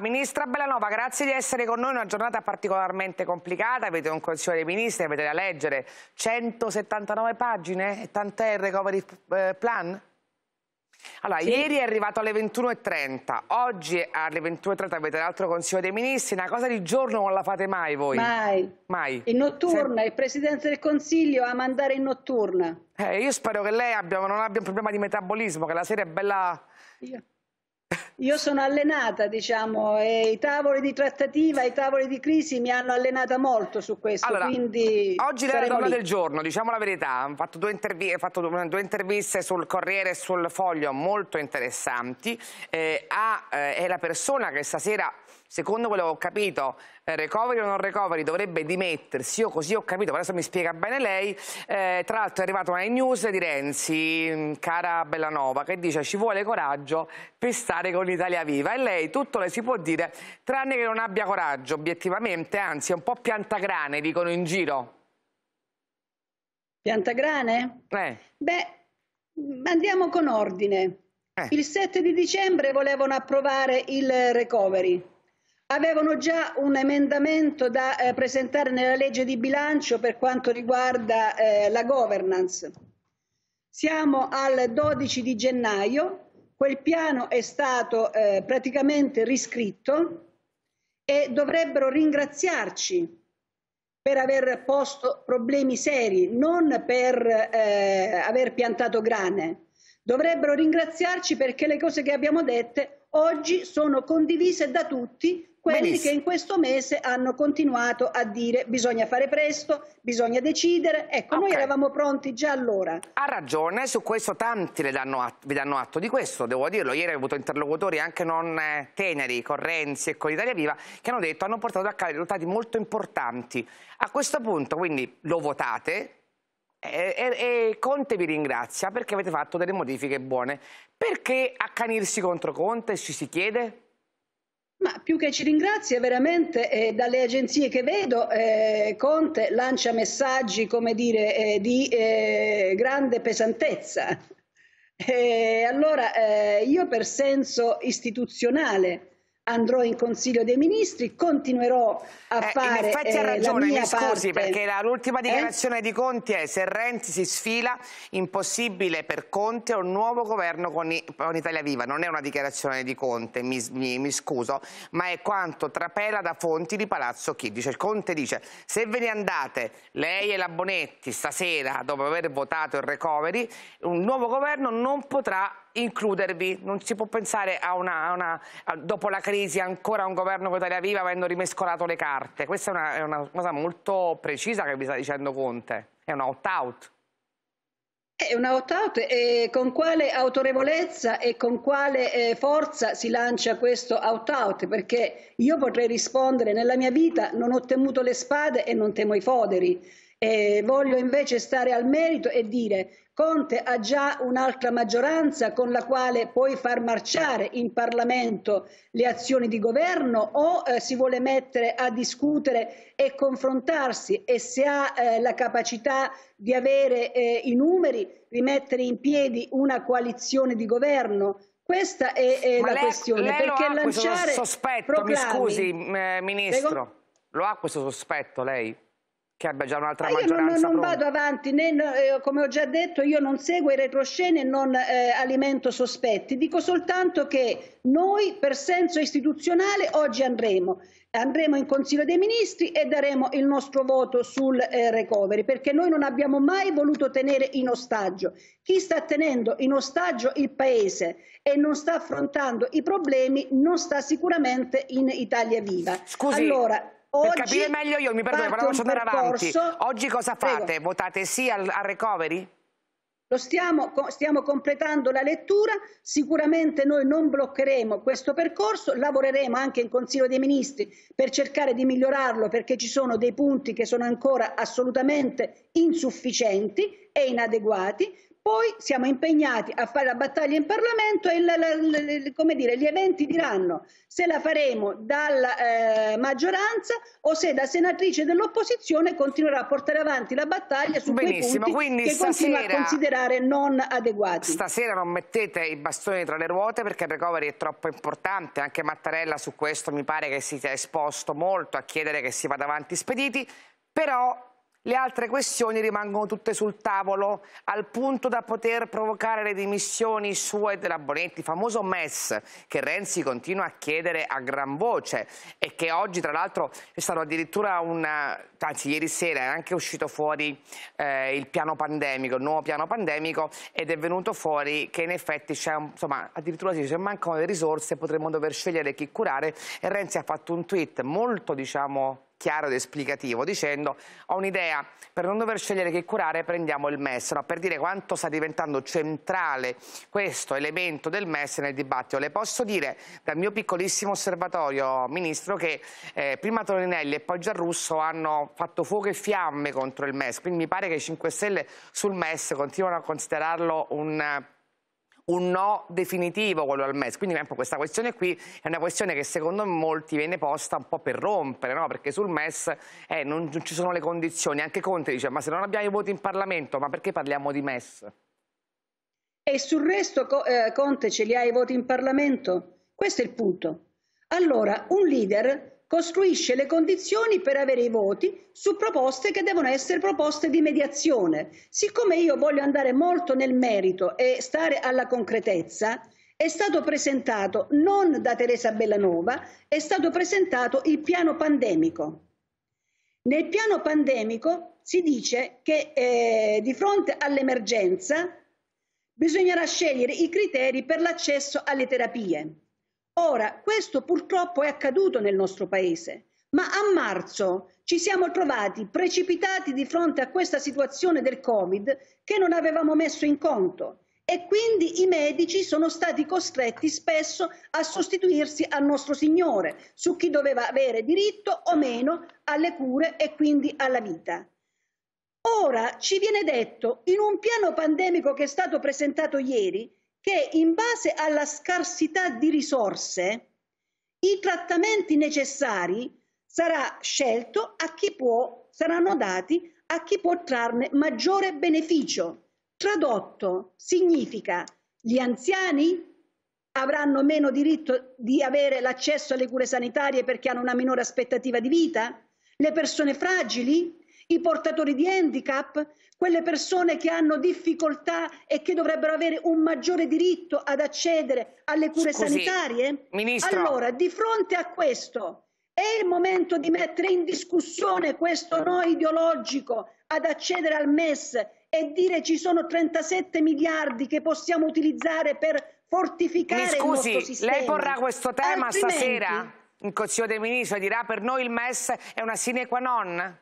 Ministra Bellanova, grazie di essere con noi, una giornata particolarmente complicata, avete un Consiglio dei Ministri, avete da leggere 179 pagine e tant'è il recovery eh, plan? Allora, sì. ieri è arrivato alle 21.30, oggi alle 21.30 avete l'altro Consiglio dei Ministri, una cosa di giorno non la fate mai voi? Mai. Mai. In notturna, Se... il Presidente del Consiglio a mandare in notturna. Eh, io spero che lei abbia, non abbia un problema di metabolismo, che la sera è bella... Io. Io sono allenata, diciamo, e i tavoli di trattativa, i tavoli di crisi mi hanno allenata molto su questo. Allora, quindi oggi lei è la donna lì. del giorno, diciamo la verità, ho fatto, due, intervi fatto due, due interviste sul Corriere e sul Foglio molto interessanti, eh, ha, eh, è la persona che stasera secondo quello che ho capito, eh, recovery o non recovery, dovrebbe dimettersi, io così ho capito, adesso mi spiega bene lei. Eh, tra l'altro è arrivata una news di Renzi, mm, cara Bellanova, che dice ci vuole coraggio per stare con l'Italia viva. E lei tutto le si può dire, tranne che non abbia coraggio, obiettivamente, anzi è un po' piantagrane, dicono in giro. Piantagrane? Eh. Beh, andiamo con ordine. Eh. Il 7 di dicembre volevano approvare il recovery avevano già un emendamento da eh, presentare nella legge di bilancio per quanto riguarda eh, la governance. Siamo al 12 di gennaio, quel piano è stato eh, praticamente riscritto e dovrebbero ringraziarci per aver posto problemi seri, non per eh, aver piantato grane. Dovrebbero ringraziarci perché le cose che abbiamo dette oggi sono condivise da tutti quelli Benissimo. che in questo mese hanno continuato a dire bisogna fare presto, bisogna decidere. Ecco, okay. noi eravamo pronti già allora. Ha ragione, su questo tanti danno atto, vi danno atto di questo, devo dirlo. Ieri ho avuto interlocutori anche non eh, teneri, con Renzi e con Italia Viva, che hanno detto hanno portato a casa risultati molto importanti. A questo punto, quindi, lo votate, e, e, e, Conte vi ringrazia perché avete fatto delle modifiche buone. Perché accanirsi contro Conte, ci si chiede? Ma più che ci ringrazia, veramente eh, dalle agenzie che vedo, eh, Conte lancia messaggi, come dire, eh, di eh, grande pesantezza. Eh, allora eh, io per senso istituzionale andrò in Consiglio dei Ministri, continuerò a eh, fare. In effetti ha eh, ragione, mi scusi, parte. perché l'ultima eh? dichiarazione eh? di Conti è se Renzi si sfila, impossibile per Conte un nuovo governo con, i, con Italia Viva. Non è una dichiarazione di Conte, mi, mi, mi, scuso, ma è quanto trapela da fonti di Palazzo Chigi. Cioè, Conte dice: se ve ne andate, lei e la Bonetti stasera, dopo aver votato il recovery, un nuovo governo non potrà includervi, non si può pensare a una, a una a, dopo la crisi ancora un governo con Italia Viva avendo rimescolato le carte, questa è una, è una cosa molto precisa che vi sta dicendo Conte, è un opt-out. È un out-out e con quale autorevolezza e con quale eh, forza si lancia questo out-out? Perché io potrei rispondere nella mia vita non ho temuto le spade e non temo i foderi. Eh, voglio invece stare al merito e dire Conte ha già un'altra maggioranza con la quale puoi far marciare in Parlamento le azioni di governo o eh, si vuole mettere a discutere e confrontarsi e se ha eh, la capacità di avere eh, i numeri, rimettere in piedi una coalizione di governo questa è, è la lei, questione. Lei perché ha lanciare questo sospetto, mi scusi, eh, Ministro, Prego? lo ha questo sospetto lei? che abbia già un'altra ah, maggioranza. Io non, non vado avanti, né, eh, come ho già detto, io non seguo i retroscene e non eh, alimento sospetti. Dico soltanto che noi, per senso istituzionale, oggi andremo. Andremo in Consiglio dei Ministri e daremo il nostro voto sul eh, recovery, perché noi non abbiamo mai voluto tenere in ostaggio. Chi sta tenendo in ostaggio il Paese e non sta affrontando i problemi non sta sicuramente in Italia Viva. Scusi. Allora, per capire meglio io, mi perdono, però posso andare avanti. Oggi cosa fate? Prego. Votate sì al, al recovery? Lo stiamo, stiamo, completando la lettura, sicuramente noi non bloccheremo questo percorso, lavoreremo anche in Consiglio dei Ministri per cercare di migliorarlo perché ci sono dei punti che sono ancora assolutamente insufficienti e inadeguati, poi siamo impegnati a fare la battaglia in Parlamento e la, la, la, come dire, gli eventi diranno se la faremo dalla eh, maggioranza o se da senatrice dell'opposizione continuerà a portare avanti la battaglia su Benissimo, quei punti che stasera, continua a considerare non adeguati. Stasera non mettete i bastoni tra le ruote perché il recovery è troppo importante, anche Mattarella su questo mi pare che si sia esposto molto a chiedere che si vada avanti spediti, però le altre questioni rimangono tutte sul tavolo, al punto da poter provocare le dimissioni sue e della Bonetti, famoso MES che Renzi continua a chiedere a gran voce e che oggi tra l'altro è stato addirittura un... anzi ieri sera è anche uscito fuori eh, il piano pandemico, il nuovo piano pandemico ed è venuto fuori che in effetti c'è insomma addirittura si dice mancano le risorse potremmo dover scegliere chi curare e Renzi ha fatto un tweet molto diciamo chiaro ed esplicativo dicendo ho un'idea, per non dover scegliere che curare prendiamo il MES, no, per dire quanto sta diventando centrale questo elemento del MES nel dibattito. Le posso dire dal mio piccolissimo osservatorio, Ministro, che eh, prima Toninelli e poi Giarrusso hanno fatto fuoco e fiamme contro il MES, quindi mi pare che i 5 Stelle sul MES continuano a considerarlo un un no definitivo quello al MES. Quindi per esempio, ecco, questa questione qui è una questione che secondo molti viene posta un po' per rompere, no? perché sul MES eh, non, non ci sono le condizioni. Anche Conte dice ma se non abbiamo i voti in Parlamento ma perché parliamo di MES? E sul resto eh, Conte ce li ha i voti in Parlamento? Questo è il punto. Allora, un leader costruisce le condizioni per avere i voti su proposte che devono essere proposte di mediazione. Siccome io voglio andare molto nel merito e stare alla concretezza, è stato presentato non da Teresa Bellanova, è stato presentato il piano pandemico. Nel piano pandemico si dice che eh, di fronte all'emergenza bisognerà scegliere i criteri per l'accesso alle terapie. Ora, questo purtroppo è accaduto nel nostro Paese, ma a marzo ci siamo trovati precipitati di fronte a questa situazione del Covid che non avevamo messo in conto e quindi i medici sono stati costretti spesso a sostituirsi al nostro Signore su chi doveva avere diritto o meno alle cure e quindi alla vita. Ora ci viene detto in un piano pandemico che è stato presentato ieri che in base alla scarsità di risorse i trattamenti necessari sarà scelto a chi può, saranno dati a chi può trarne maggiore beneficio. Tradotto significa gli anziani avranno meno diritto di avere l'accesso alle cure sanitarie perché hanno una minore aspettativa di vita? Le persone fragili? i portatori di handicap, quelle persone che hanno difficoltà e che dovrebbero avere un maggiore diritto ad accedere alle cure Scusi, sanitarie? Ministro. Allora, di fronte a questo, è il momento di mettere in discussione questo no ideologico ad accedere al MES e dire ci sono 37 miliardi che possiamo utilizzare per fortificare scusi, il nostro sistema. lei porrà questo tema Altrimenti... stasera in Consiglio dei Ministri dirà per noi il MES è una sine qua non?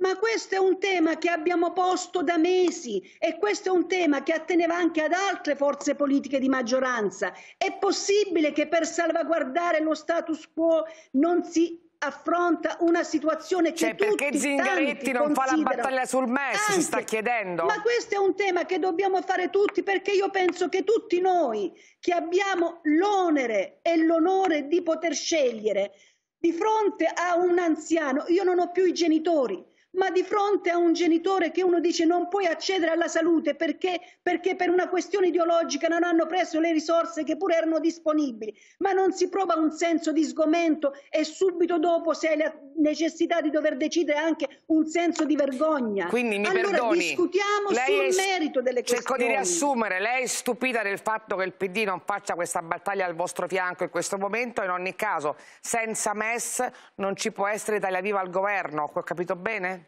Ma questo è un tema che abbiamo posto da mesi e questo è un tema che atteneva anche ad altre forze politiche di maggioranza. È possibile che per salvaguardare lo status quo non si affronta una situazione che cioè, tutti perché Zingaretti non fa la battaglia sul MES anche, si sta chiedendo ma questo è un tema che dobbiamo fare tutti perché io penso che tutti noi che abbiamo l'onere e l'onore di poter scegliere di fronte a un anziano io non ho più i genitori ma di fronte a un genitore che uno dice non puoi accedere alla salute perché, perché, per una questione ideologica non hanno preso le risorse che pure erano disponibili, ma non si prova un senso di sgomento e subito dopo si ha la necessità di dover decidere anche un senso di vergogna. Quindi mi allora perdoni, discutiamo lei sul merito delle cerco questioni. Cerco di riassumere, lei è stupita del fatto che il PD non faccia questa battaglia al vostro fianco in questo momento, in ogni caso senza MES non ci può essere Italia Viva al governo, ho capito bene?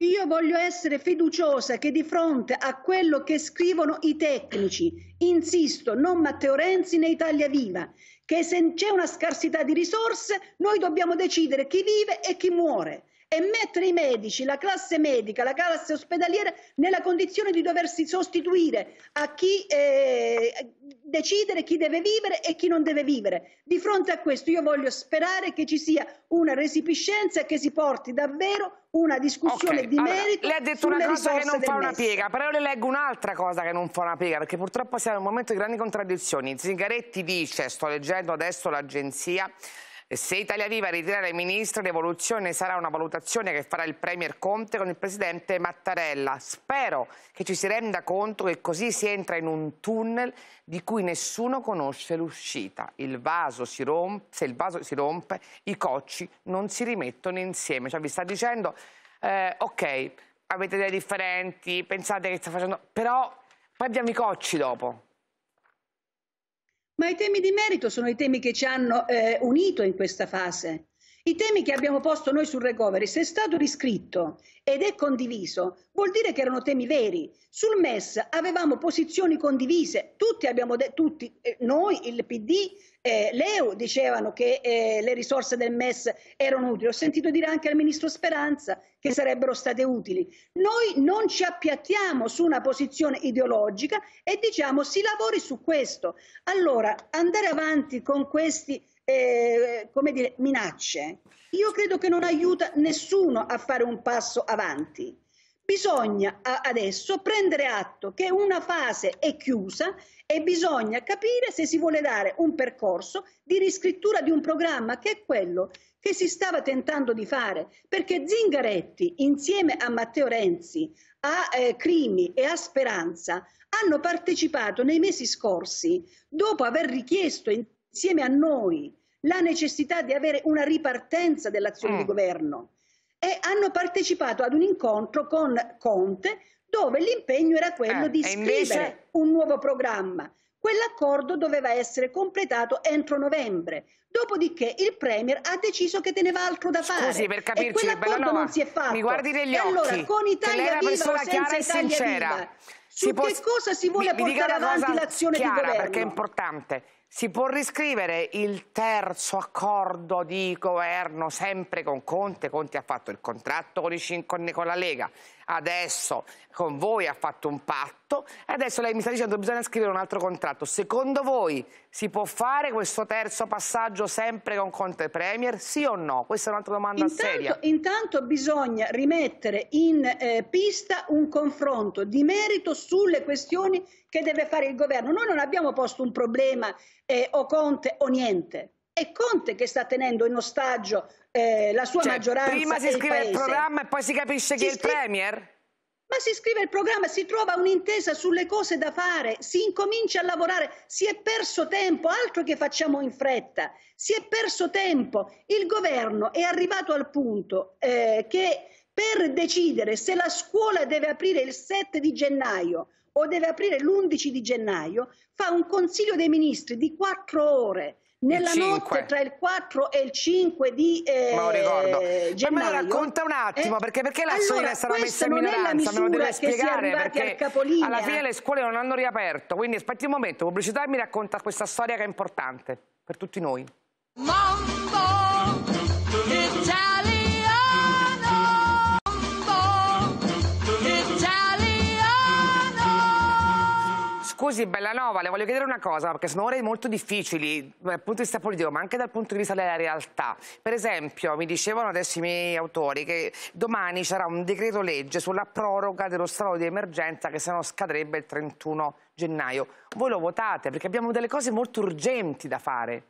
Io voglio essere fiduciosa che di fronte a quello che scrivono i tecnici, insisto, non Matteo Renzi né Italia Viva, che se c'è una scarsità di risorse noi dobbiamo decidere chi vive e chi muore e mettere i medici, la classe medica, la classe ospedaliera nella condizione di doversi sostituire a chi eh, decidere chi deve vivere e chi non deve vivere. Di fronte a questo io voglio sperare che ci sia una resipiscenza e che si porti davvero una discussione okay, di allora, merito. Lei ha detto una cosa che non fa una MES. piega, però le leggo un'altra cosa che non fa una piega, perché purtroppo siamo in un momento di grandi contraddizioni. Zingaretti dice, sto leggendo adesso l'agenzia, se Italia Viva ritirare il ministro, l'evoluzione sarà una valutazione che farà il Premier Conte con il Presidente Mattarella. Spero che ci si renda conto che così si entra in un tunnel di cui nessuno conosce l'uscita. se il vaso si rompe, i cocci non si rimettono insieme. Cioè vi sta dicendo, eh, ok, avete idee differenti, pensate che sta facendo... Però poi abbiamo i cocci dopo. Ma i temi di merito sono i temi che ci hanno eh, unito in questa fase. I temi che abbiamo posto noi sul recovery, se è stato riscritto ed è condiviso, vuol dire che erano temi veri. Sul MES avevamo posizioni condivise, tutti abbiamo detto, tutti, eh, noi, il PD, eh, l'EU dicevano che eh, le risorse del MES erano utili. Ho sentito dire anche al Ministro Speranza che sarebbero state utili. Noi non ci appiattiamo su una posizione ideologica e diciamo si lavori su questo. Allora, andare avanti con questi eh, come dire, minacce, io credo che non aiuta nessuno a fare un passo avanti. Bisogna adesso prendere atto che una fase è chiusa e bisogna capire se si vuole dare un percorso di riscrittura di un programma che è quello che si stava tentando di fare, perché Zingaretti insieme a Matteo Renzi, a eh, Crimi e a Speranza hanno partecipato nei mesi scorsi, dopo aver richiesto in insieme a noi la necessità di avere una ripartenza dell'azione eh. di governo e hanno partecipato ad un incontro con Conte dove l'impegno era quello eh, di scrivere invece... un nuovo programma. Quell'accordo doveva essere completato entro novembre, dopodiché il Premier ha deciso che teneva altro da fare. Scusi, per capirci, e quell'accordo non si è fatto. Mi guardi negli e occhi. allora con Italia Viva o senza Italia Viva, su si può... che cosa si vuole mi, portare mi avanti l'azione di governo? perché è importante. Si può riscrivere il terzo accordo di governo sempre con Conte? Conte ha fatto il contratto con, con la Lega, adesso con voi ha fatto un patto e adesso lei mi sta dicendo che bisogna scrivere un altro contratto. Secondo voi si può fare questo terzo passaggio sempre con Conte Premier? Sì o no? Questa è un'altra domanda intanto, seria. Intanto bisogna rimettere in eh, pista un confronto di merito sulle questioni che deve fare il governo. Noi non abbiamo posto un problema eh, o Conte o niente è Conte che sta tenendo in ostaggio eh, la sua cioè, maggioranza. Prima si scrive il, il programma e poi si capisce chi è il Premier? Ma si scrive il programma, si trova un'intesa sulle cose da fare, si incomincia a lavorare, si è perso tempo, altro che facciamo in fretta, si è perso tempo. Il governo è arrivato al punto eh, che per decidere se la scuola deve aprire il 7 di gennaio o deve aprire l'11 di gennaio, fa un Consiglio dei Ministri di quattro ore nella notte tra il 4 e il 5 di eh, Ma ricordo. gennaio. Ma me lo racconta un attimo, eh? perché, perché la allora, è stata messa in minoranza? Me lo deve spiegare, perché al alla fine le scuole non hanno riaperto, quindi aspetti un momento, pubblicità e mi racconta questa storia che è importante per tutti noi. Mambo, Scusi, Bellanova, le voglio chiedere una cosa, perché sono ore molto difficili dal punto di vista politico, ma anche dal punto di vista della realtà. Per esempio, mi dicevano adesso i miei autori che domani c'era un decreto legge sulla proroga dello stato di emergenza che se no scadrebbe il 31 gennaio. Voi lo votate perché abbiamo delle cose molto urgenti da fare.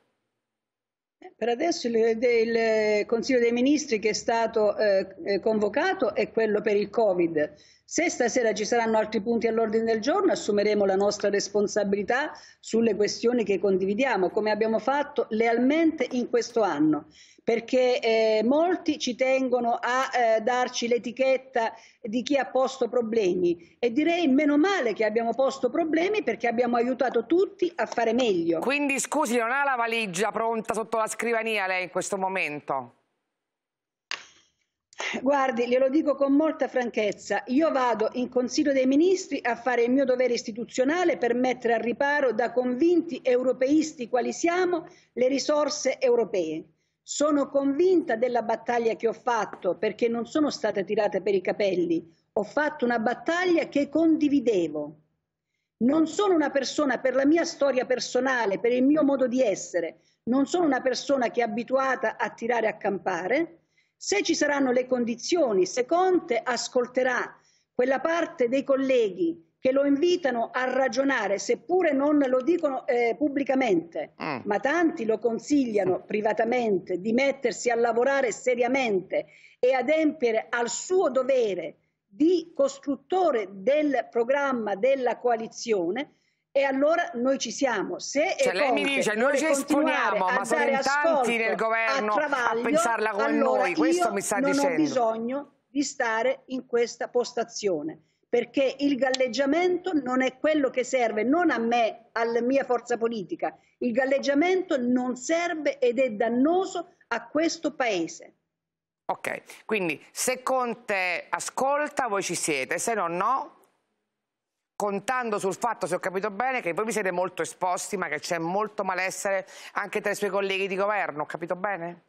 Per adesso il, il, Consiglio dei Ministri che è stato eh, eh, convocato è quello per il Covid. Se stasera ci saranno altri punti all'ordine del giorno assumeremo la nostra responsabilità sulle questioni che condividiamo, come abbiamo fatto lealmente in questo anno perché eh, molti ci tengono a eh, darci l'etichetta di chi ha posto problemi e direi meno male che abbiamo posto problemi perché abbiamo aiutato tutti a fare meglio. Quindi scusi, non ha la valigia pronta sotto la scrivania lei in questo momento? Guardi, glielo dico con molta franchezza, io vado in Consiglio dei Ministri a fare il mio dovere istituzionale per mettere al riparo da convinti europeisti quali siamo le risorse europee. Sono convinta della battaglia che ho fatto perché non sono state tirate per i capelli, ho fatto una battaglia che condividevo. Non sono una persona per la mia storia personale, per il mio modo di essere, non sono una persona che è abituata a tirare a campare. Se ci saranno le condizioni, se Conte ascolterà quella parte dei colleghi che lo invitano a ragionare, seppure non lo dicono eh, pubblicamente, eh. ma tanti lo consigliano privatamente di mettersi a lavorare seriamente e adempiere al suo dovere di costruttore del programma della coalizione, e allora noi ci siamo. Se cioè, lei mi dice noi ci esponiamo, ma sono in tanti nel governo a, travaglio, a pensarla con allora noi, questo mi sta non dicendo. Non ho bisogno di stare in questa postazione perché il galleggiamento non è quello che serve, non a me, alla mia forza politica. Il galleggiamento non serve ed è dannoso a questo Paese. Ok, quindi se Conte ascolta voi ci siete, se no no, contando sul fatto, se ho capito bene, che voi vi siete molto esposti ma che c'è molto malessere anche tra i suoi colleghi di governo, ho capito bene?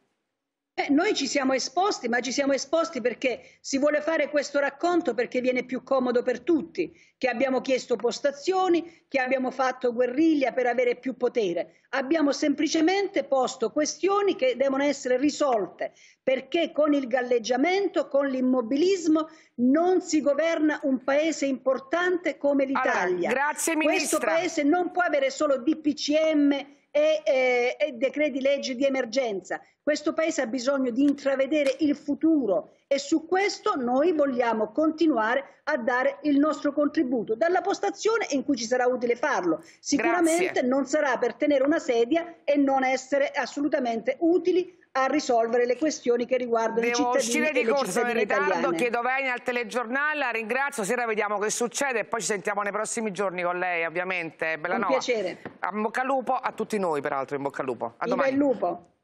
Eh, noi ci siamo esposti, ma ci siamo esposti perché si vuole fare questo racconto perché viene più comodo per tutti, che abbiamo chiesto postazioni, che abbiamo fatto guerriglia per avere più potere. Abbiamo semplicemente posto questioni che devono essere risolte, perché con il galleggiamento, con l'immobilismo, non si governa un paese importante come l'Italia. Allora, grazie Ministra. Questo paese non può avere solo DPCM e, e, e decreti legge di emergenza. Questo Paese ha bisogno di intravedere il futuro e su questo noi vogliamo continuare a dare il nostro contributo dalla postazione in cui ci sarà utile farlo. Sicuramente Grazie. non sarà per tenere una sedia e non essere assolutamente utili a risolvere le questioni che riguardano Devo i cittadini e le cittadine in ritardo, italiane. chiedo Venia al telegiornale, la ringrazio, sera vediamo che succede e poi ci sentiamo nei prossimi giorni con lei ovviamente. Bella Un piacere. A bocca al lupo a tutti noi peraltro, in bocca al lupo. A Viva domani. il lupo.